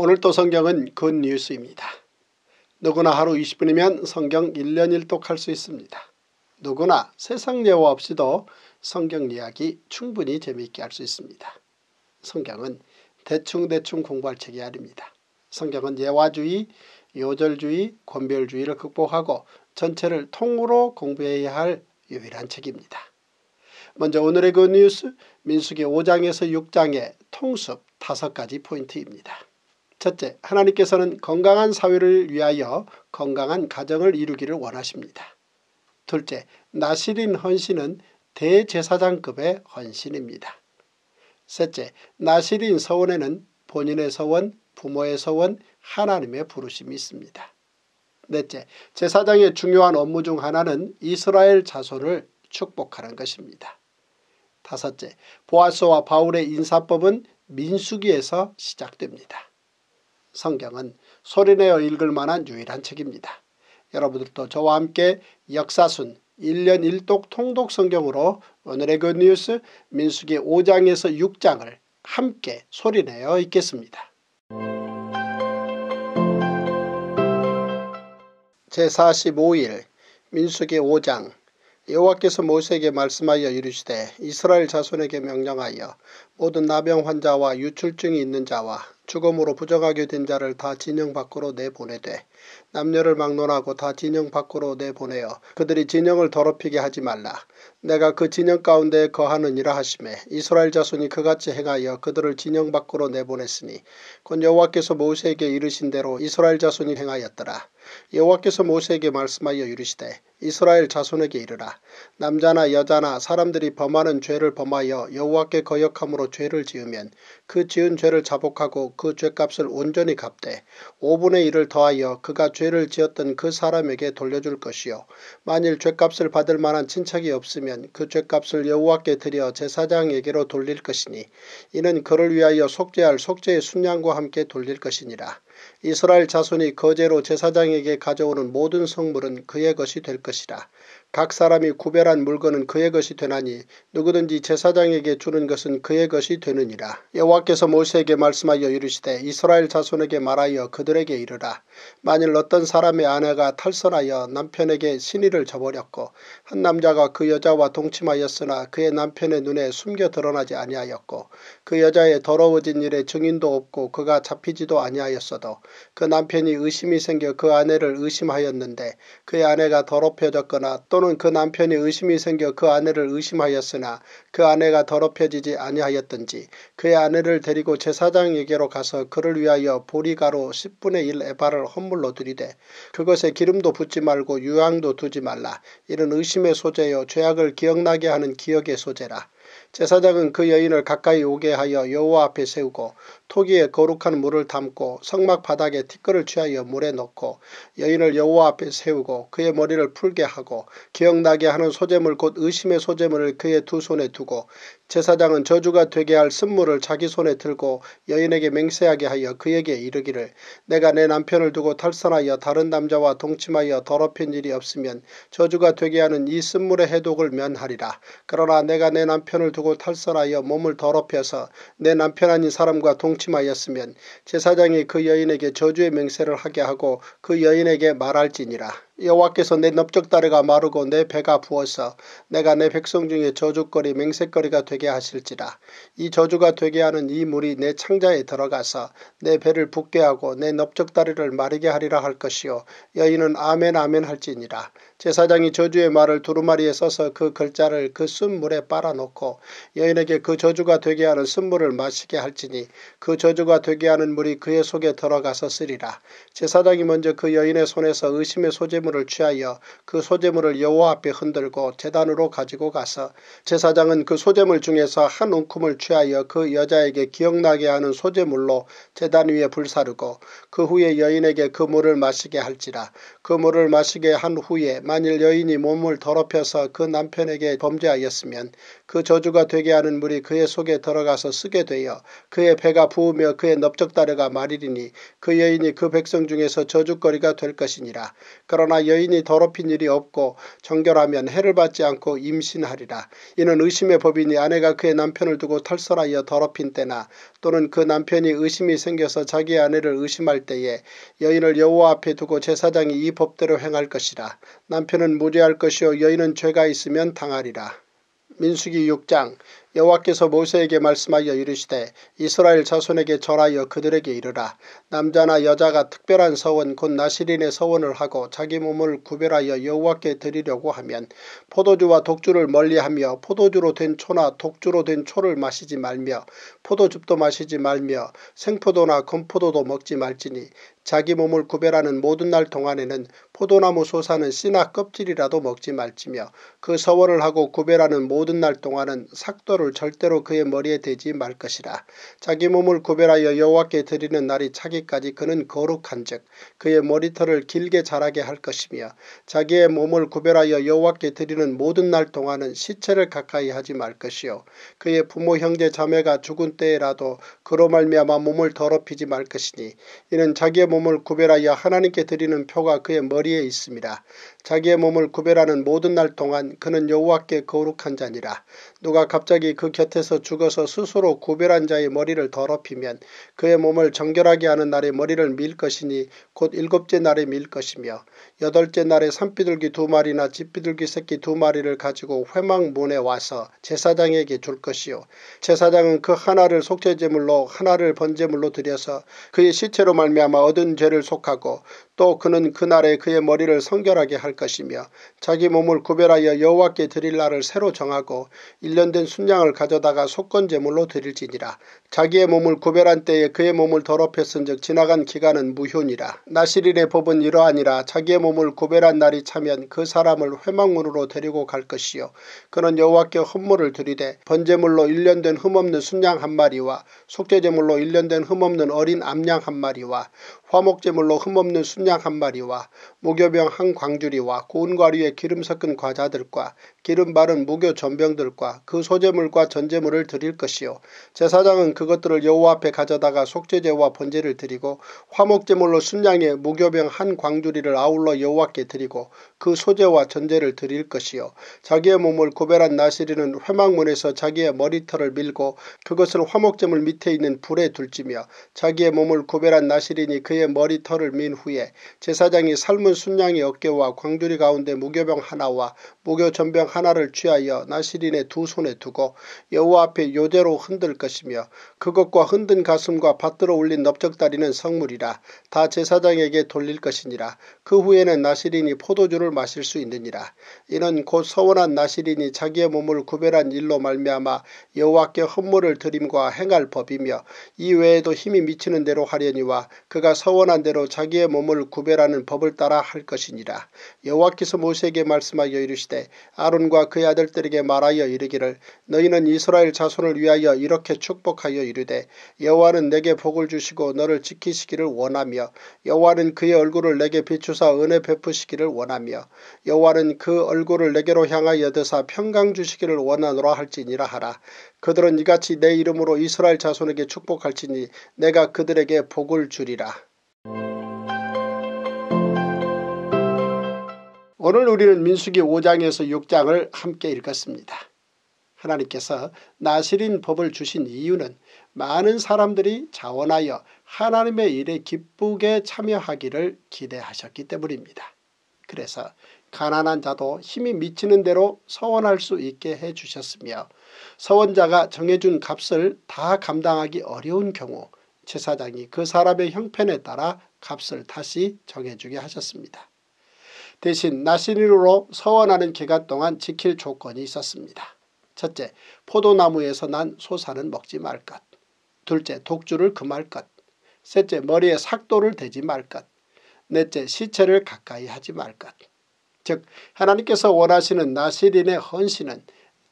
오늘 또 성경은 굿뉴스입니다. 누구나 하루 20분이면 성경 1년 1독 할수 있습니다. 누구나 세상 예화 없이도 성경 이야기 충분히 재미있게 할 수 있습니다. 성경은 대충대충 공부할 책이 아닙니다. 성경은 예화주의, 요절주의, 권별주의를 극복하고 전체를 통으로 공부해야 할 유일한 책입니다. 먼저 오늘의 그 뉴스 민숙기 5장에서 6장의 통습 5가지 포인트입니다. 첫째, 하나님께서는 건강한 사회를 위하여 건강한 가정을 이루기를 원하십니다. 둘째, 나시린 헌신은 대제사장급의 헌신입니다. 셋째, 나시린 서원에는 본인의 서원, 부모의 서원, 하나님의 부르심이 있습니다. 넷째, 제사장의 중요한 업무 중 하나는 이스라엘 자손을 축복하는 것입니다. 다섯째, 보아스와 바울의 인사법은 민수기에서 시작됩니다. 성경은 소리내어 읽을 만한 유일한 책입니다. 여러분들도 저와 함께 역사순 1년 1독 통독 성경으로 오늘의 굿뉴스 그 민수기 5장에서 6장을 함께 소리내어 읽겠습니다. 제45일 민수기 5장 여호와께서 모세에게 말씀하여 이르시되 이스라엘 자손에게 명령하여 모든 나병 환자와 유출증이 있는 자와 죽음으로 부정하게 된 자를 다 진영 밖으로 내보내되 남녀를 막론하고 다 진영 밖으로 내보내어 그들이 진영을 더럽히게 하지 말라. 내가 그 진영 가운데 거하느니라 하심에 이스라엘 자손이 그같이 행하여 그들을 진영 밖으로 내보냈으니 곧 여호와께서 모세에게 이르신 대로 이스라엘 자손이 행하였더라. 여호와께서 모세에게 말씀하여 이르시되 이스라엘 자손에게 이르라. 남자나 여자나 사람들이 범하는 죄를 범하여 여호와께 거역함으로 손 죄를 지으면 그 지은 죄를 자복하고 그 죄값을 온전히 갚되 5분의 1을 더하여 그가 죄를 지었던 그 사람에게 돌려줄 것이요 만일 죄값을 받을 만한 친척이 없으면 그 죄값을 여호와께 드려 제사장에게로 돌릴 것이니 이는 그를 위하여 속죄할 속죄의 순양과 함께 돌릴 것이니라. 이스라엘 자손이 거제로 제사장에게 가져오는 모든 성물은 그의 것이 될 것이라. 각 사람이 구별한 물건은 그의 것이 되나니 누구든지 제사장에게 주는 것은 그의 것이 되느니라. 여호와께서 모세에게 말씀하여 이르시되 이스라엘 자손에게 말하여 그들에게 이르라. 만일 어떤 사람의 아내가 탈선하여 남편에게 신의를 저버렸고 한 남자가 그 여자와 동침하였으나 그의 남편의 눈에 숨겨 드러나지 아니하였고 그 여자의 더러워진 일에 증인도 없고 그가 잡히지도 아니하였어도 그 남편이 의심이 생겨 그 아내를 의심하였는데 그의 아내가 더럽혀졌거나 또 또는 그 남편이 의심이 생겨 그 아내를 의심하였으나 그 아내가 더럽혀지지 아니하였든지 그의 아내를 데리고 제사장에게로 가서 그를 위하여 보리가로 10분의 1 에바를 헌물로 드리되 그것에 기름도 붓지 말고 유황도 두지 말라. 이런 의심의 소재요 죄악을 기억나게 하는 기억의 소재라. 제사장은 그 여인을 가까이 오게 하여 여호와 앞에 세우고 토기에 거룩한 물을 담고 성막 바닥에 티끌을 취하여 물에 넣고 여인을 여호와 앞에 세우고 그의 머리를 풀게 하고 기억나게 하는 소재물 곧 의심의 소재물을 그의 두 손에 두고 제사장은 저주가 되게 할 쓴물을 자기 손에 들고 여인에게 맹세하게 하여 그에게 이르기를 내가 내 남편을 두고 탈선하여 다른 남자와 동침하여 더럽힌 일이 없으면 저주가 되게 하는 이 쓴물의 해독을 면하리라. 그러나 내가 내 남편을 두고 탈선하여 몸을 더럽혀서 내 남편 아닌 사람과 동 방침하였으면 제사장이 그 여인에게 저주의 맹세를 하게 하고 그 여인에게 말할지니라. 여호와께서 내 넓적다리가 마르고 내 배가 부어서 내가 내 백성 중에 저주거리 맹세거리가 되게 하실지라. 이 저주가 되게 하는 이 물이 내 창자에 들어가서 내 배를 붓게 하고 내 넓적다리를 마르게 하리라 할 것이요. 여인은 아멘 아멘 할지니라. 제사장이 저주의 말을 두루마리에 써서 그 글자를 그 쓴물에 빨아놓고 여인에게 그 저주가 되게 하는 쓴물을 마시게 할지니 그 저주가 되게 하는 물이 그의 속에 들어가서 쓰리라. 제사장이 먼저 그 여인의 손에서 의심의 소재물을 취하여 그 소재물을 여호와 앞에 흔들고 재단으로 가지고 가서 제사장은 그 소재물 중에서 한웅큼을 취하여 그 여자에게 기억나게 하는 소재물로 재단 위에 불사르고 그 후에 여인에게 그 물을 마시게 할지라. 그 물을 마시게 한 후에 만일 여인이 몸을 더럽혀서 그 남편에게 범죄하였으면 그 저주가 되게 하는 물이 그의 속에 들어가서 쓰게 되어 그의 배가 부으며 그의 넓적다리가 마리리니 그 여인이 그 백성 중에서 저주거리가 될 것이니라. 그러나 여인이 더럽힌 일이 없고 정결하면 해를 받지 않고 임신하리라. 이는 의심의 법이니 아내가 그의 남편을 두고 털설하여 더럽힌 때나 또는 그 남편이 의심이 생겨서 자기 아내를 의심할 때에 여인을 여호와 앞에 두고 제사장이 이 법대로 행할 것이라. 남편은 무죄할 것이요 여인은 죄가 있으면 당하리라. 민수기 6장 여호와께서 모세에게 말씀하여 이르시되 이스라엘 자손에게 절하여 그들에게 이르라 남자나 여자가 특별한 서원 곧 나시린의 서원을 하고 자기 몸을 구별하여 여호와께 드리려고 하면 포도주와 독주를 멀리하며 포도주로 된 초나 독주로 된 초를 마시지 말며 포도즙도 마시지 말며 생포도나 건포도도 먹지 말지니 자기 몸을 구별하는 모든 날 동안에는 포도나무 소사는 씨나 껍질이라도 먹지 말지며 그 서원을 하고 구별하는 모든 날 동안은 삭도 포도를 절대로 그의 머리에 대지 말 것이라. 자기 몸을 구별하여 여호와께 드리는 날이 차기까지 그는 거룩한 즉 그의 머리털을 길게 자라게 할 것이며 자기의 몸을 구별하여 여호와께 드리는 모든 날 동안은 시체를 가까이 하지 말 것이요. 그의 부모 형제 자매가 죽은 때에라도 그로 말미암아 몸을 더럽히지 말 것이니 이는 자기의 몸을 구별하여 하나님께 드리는 표가 그의 머리에 있습니다. 자기의 몸을 구별하는 모든 날 동안 그는 여호와께 거룩한 자니라. 누가 갑자기 자들이 그 곁에서 죽어서 스스로 구별한 자의 머리를 더럽히면 그의 몸을 정결하게 하는 날에 머리를 밀 것이니 곧 일곱째 날에 밀 것이며 여덟째 날에 산비둘기 두 마리나 집비둘기 새끼 두 마리를 가지고 회망문에 와서 제사장에게 줄 것이요. 제사장은 그 하나를 속죄제물로 하나를 번제물로 드려서 그의 시체로 말미암아 얻은 죄를 속하고 또 그는 그날에 그의 머리를 성결하게 할 것이며 자기 몸을 구별하여 여호와께 드릴 날을 새로 정하고 일년된 순양을 가져다가 속건제물로 드릴지니라. 자기의 몸을 구별한 때에 그의 몸을 더럽혔은 즉 지나간 기간은 무효니라. 나시릴의 법은 이러하니라 자기의 몸 몸을 구별한 날이 차면 그 사람을 회망문으로 데리고 갈 것이요 그는 여호와께 헌물을 드리되 번제물로 일련된 흠없는 순양 한 마리와 속죄제물로 일련된 흠없는 어린 암양 한 마리와 화목제물로 흠없는 순양 한 마리와 무교병 한 광주리와 고운 과류에 기름 섞은 과자들과 기름 바른 무교 전병들과 그 소재물과 전제물을 드릴 것이요 제사장은 그것들을 여호와 앞에 가져다가 속죄제와 번제를 드리고 화목제물로 순양의 무교병 한 광주리를 아울러 여호와께 드리고 그 소재와 전제를 드릴 것이요 자기의 몸을 구별한 나시리는 회막문에서 자기의 머리털을 밀고 그것을 화목제물 밑에 있는 불에 둘지며 자기의 몸을 구별한 나시리니 그의 그의 머리털을 민 후에 제사장이 삶은 순양의 어깨와 광주리 가운데 무교병 하나와 무교 전병 하나를 취하여 나시린의 두 손에 두고 여호와 앞에 요대로 흔들 것이며 그것과 흔든 가슴과 밭들어 올린 넓적다리는 성물이라 다 제사장에게 돌릴 것이니라 그 후에는 나시린이 포도주를 마실 수 있느니라 이는 곧 서원한 나시린이 자기의 몸을 구별한 일로 말미암아 여호와께 헌물을 드림과 행할 법이며 이외에도 힘이 미치는 대로 하려니와 그가 서원한 대로 자기의 몸을 구별하는 법을 따라 할 것이니라. 여호와께서 모세에게 말씀하여 이르시되 아론과 그의 아들들에게 말하여 이르기를 너희는 이스라엘 자손을 위하여 이렇게 축복하여 이르되 여호와는 내게 복을 주시고 너를 지키시기를 원하며 여호와는 그의 얼굴을 내게 비추사 은혜 베푸시기를 원하며 여호와는 그 얼굴을 내게로 향하여 드사 평강 주시기를 원하노라 할지니라 하라. 그들은 이같이 내 이름으로 이스라엘 자손에게 축복할지니 내가 그들에게 복을 주리라. 오늘 우리는 민수기 5장에서 6장을 함께 읽었습니다. 하나님께서 나시린 법을 주신 이유는 많은 사람들이 자원하여 하나님의 일에 기쁘게 참여하기를 기대하셨기 때문입니다. 그래서 가난한 자도 힘이 미치는 대로 서원할 수 있게 해주셨으며 서원자가 정해준 값을 다 감당하기 어려운 경우 제사장이 그 사람의 형편에 따라 값을 다시 정해주게 하셨습니다. 대신 나시리로 서원하는 기간 동안 지킬 조건이 있었습니다. 첫째, 포도나무에서 난 소사는 먹지 말 것. 둘째, 독주를 금할 것. 셋째, 머리에 삭도를 대지 말 것. 넷째, 시체를 가까이 하지 말 것. 즉 하나님께서 원하시는 나시린의 헌신은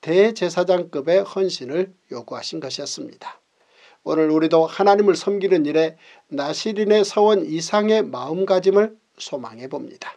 대제사장급의 헌신을 요구하신 것이었습니다. 오늘 우리도 하나님을 섬기는 일에 나시린의 서원 이상의 마음가짐을 소망해 봅니다.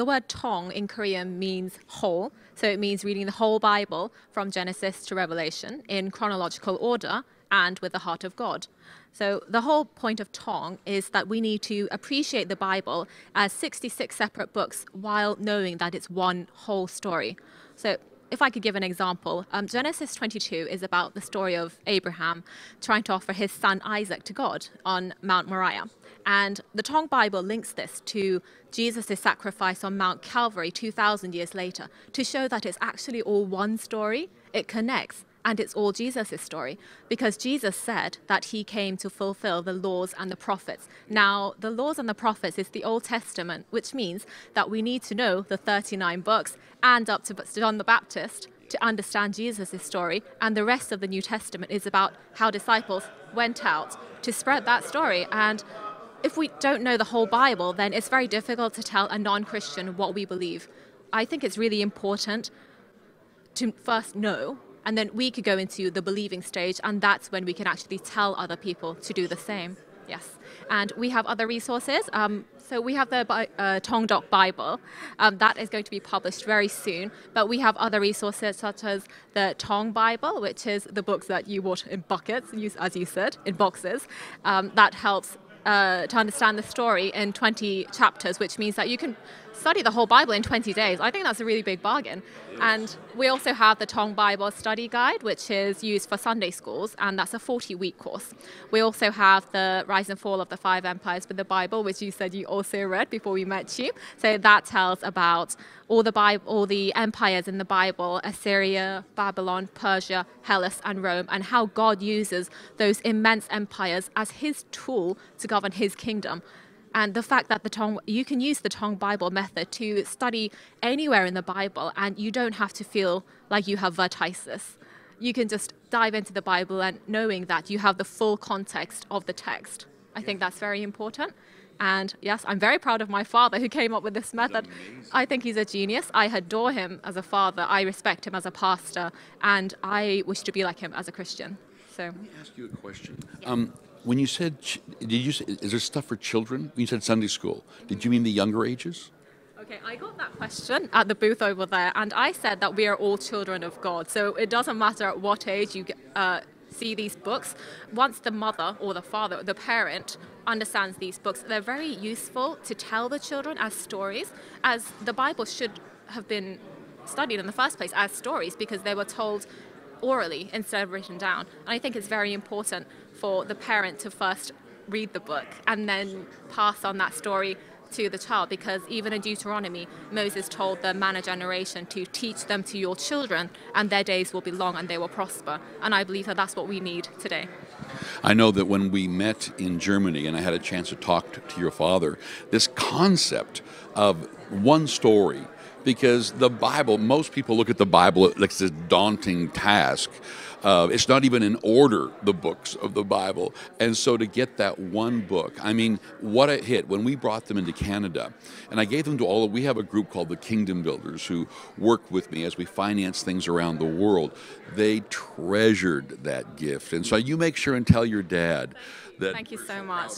the word tong in Korean means whole, so it means reading the whole Bible from Genesis to Revelation in chronological order and with the heart of God. So the whole point of tong is that we need to appreciate the Bible as 66 separate books while knowing that it's one whole story. So if I could give an example, um, Genesis 22 is about the story of Abraham trying to offer his son Isaac to God on Mount Moriah. And the Tong Bible links this to Jesus' sacrifice on Mount Calvary 2,000 years later to show that it's actually all one story. It connects and it's all Jesus' story because Jesus said that he came to fulfill the laws and the prophets. Now, the laws and the prophets is the Old Testament, which means that we need to know the 39 books and up to John the Baptist to understand Jesus' story. And the rest of the New Testament is about how disciples went out to spread that story. And if we don't know the whole Bible, then it's very difficult to tell a non Christian what we believe. I think it's really important to first know and then we could go into the believing stage, and that's when we can actually tell other people to do the same. Yes. And we have other resources. Um, so we have the uh, Tongdok Bible. Um, that is going to be published very soon. But we have other resources such as the Tong Bible, which is the books that you water in buckets, as you said, in boxes. Um, that helps uh, to understand the story in 20 chapters, which means that you can study the whole Bible in 20 days. I think that's a really big bargain. Yes. And we also have the Tong Bible Study Guide, which is used for Sunday schools, and that's a 40 week course. We also have the Rise and Fall of the Five Empires with the Bible, which you said you also read before we met you. So that tells about all the all the empires in the Bible Assyria, Babylon, Persia, Hellas, and Rome, and how God uses those immense empires as his tool to govern his kingdom and the fact that the Tong you can use the Tong Bible method to study anywhere in the Bible, and you don't have to feel like you have vertices. You can just dive into the Bible and knowing that you have the full context of the text. I think that's very important. And yes, I'm very proud of my father who came up with this method. I think he's a genius. I adore him as a father. I respect him as a pastor. And I wish to be like him as a Christian. So, let me ask you a question. Yeah. Um, when you said, did you say, is there stuff for children? When you said Sunday school, did you mean the younger ages? Okay, I got that question at the booth over there, and I said that we are all children of God. So it doesn't matter at what age you uh, see these books. Once the mother or the father, the parent, understands these books, they're very useful to tell the children as stories, as the Bible should have been studied in the first place as stories because they were told orally instead of written down. And I think it's very important for the parent to first read the book and then pass on that story to the child because even in Deuteronomy, Moses told the manna generation to teach them to your children and their days will be long and they will prosper. And I believe that that's what we need today. I know that when we met in Germany and I had a chance to talk to your father, this concept of one story because the Bible, most people look at the Bible like it's a daunting task. Uh, it's not even in order, the books of the Bible. And so to get that one book, I mean, what a hit. When we brought them into Canada, and I gave them to all of, we have a group called the Kingdom Builders who work with me as we finance things around the world. They treasured that gift. And so you make sure and tell your dad that. Thank you so much.